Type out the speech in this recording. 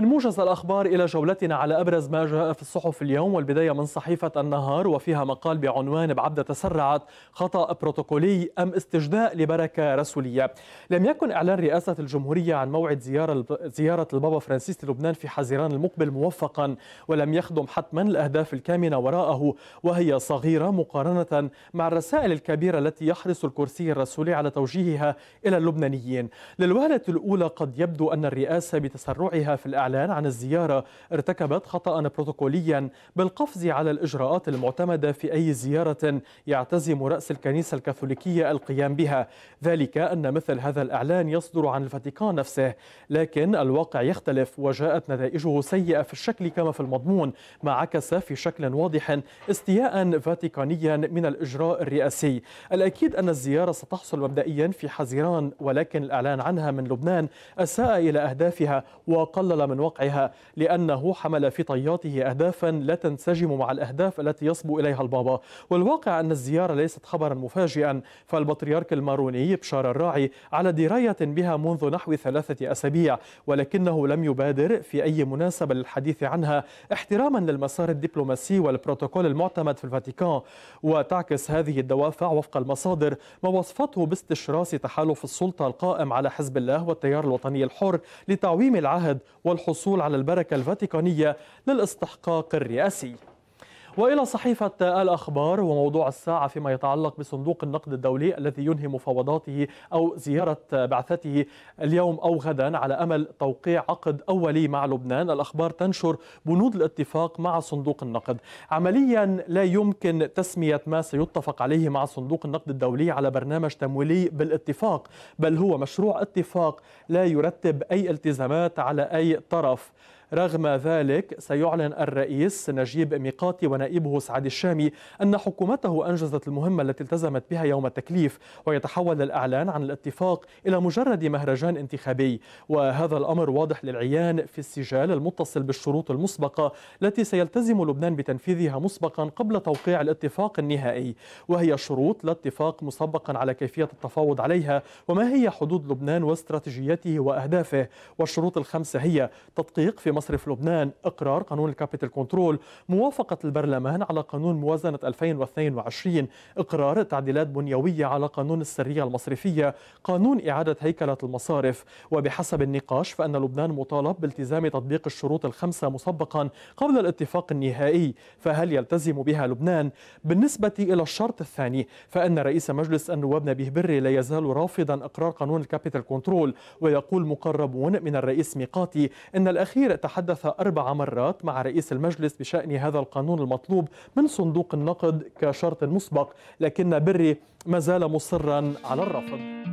من موجز الأخبار إلى جولتنا على أبرز ما جاء في الصحف اليوم والبداية من صحيفة النهار وفيها مقال بعنوان بعبدة تسرعت خطأ بروتوكولي أم استجداء لبركة رسولية لم يكن إعلان رئاسة الجمهورية عن موعد زيارة, زيارة البابا فرانسيس للبنان في حزيران المقبل موفقا ولم يخدم حتما الأهداف الكامنة وراءه وهي صغيرة مقارنة مع الرسائل الكبيرة التي يحرص الكرسي الرسولي على توجيهها إلى اللبنانيين للوهلة الأولى قد يبدو أن الرئاسة بتسرعها في الإعلان الإعلان عن الزيارة ارتكبت خطأ بروتوكوليا بالقفز على الإجراءات المعتمدة في أي زيارة يعتزم رأس الكنيسة الكاثوليكية القيام بها ذلك أن مثل هذا الإعلان يصدر عن الفاتيكان نفسه لكن الواقع يختلف وجاءت نتائجه سيئة في الشكل كما في المضمون ما عكس في شكل واضح استياء فاتيكانيا من الإجراء الرئاسي الأكيد أن الزيارة ستحصل مبدئيا في حزيران ولكن الإعلان عنها من لبنان أساء إلى أهدافها وقلل من عن وقعها لأنه حمل في طياته أهدافا لا تنسجم مع الأهداف التي يصبو إليها البابا والواقع أن الزيارة ليست خبرا مفاجئا فالبطريرك الماروني بشار الراعي على دراية بها منذ نحو ثلاثة أسابيع ولكنه لم يبادر في أي مناسبة للحديث عنها احتراما للمسار الدبلوماسي والبروتوكول المعتمد في الفاتيكان وتعكس هذه الدوافع وفق المصادر ما وصفته باستشراس تحالف السلطة القائم على حزب الله والتيار الوطني الحر لتعويم العهد وال الحصول على البركة الفاتيكانية للاستحقاق الرئاسي والى صحيفه الاخبار وموضوع الساعه فيما يتعلق بصندوق النقد الدولي الذي ينهي مفاوضاته او زياره بعثته اليوم او غدا على امل توقيع عقد اولي مع لبنان، الاخبار تنشر بنود الاتفاق مع صندوق النقد، عمليا لا يمكن تسميه ما سيتفق عليه مع صندوق النقد الدولي على برنامج تمويلي بالاتفاق، بل هو مشروع اتفاق لا يرتب اي التزامات على اي طرف. رغم ذلك سيعلن الرئيس نجيب ميقاتي ونائبه سعد الشامي أن حكومته أنجزت المهمة التي التزمت بها يوم التكليف ويتحول الإعلان عن الاتفاق إلى مجرد مهرجان انتخابي وهذا الأمر واضح للعيان في السجال المتصل بالشروط المسبقة التي سيلتزم لبنان بتنفيذها مسبقا قبل توقيع الاتفاق النهائي وهي شروط الاتفاق مسبقا على كيفية التفاوض عليها وما هي حدود لبنان واستراتيجيته وأهدافه والشروط الخمسة هي تدقيق في مصرف لبنان إقرار قانون الكابيتال كنترول موافقة البرلمان على قانون موازنة 2022 إقرار تعديلات بنيوية على قانون السرية المصرفية قانون إعادة هيكلة المصارف وبحسب النقاش فأن لبنان مطالب بالتزام تطبيق الشروط الخمسة مسبقا قبل الاتفاق النهائي فهل يلتزم بها لبنان؟ بالنسبة إلى الشرط الثاني فأن رئيس مجلس النواب نبيه بري لا يزال رافضا إقرار قانون الكابيتال كنترول ويقول مقربون من الرئيس ميقاتي أن الأخير تحدث أربع مرات مع رئيس المجلس بشأن هذا القانون المطلوب من صندوق النقد كشرط مسبق لكن بري ما زال مصرا على الرفض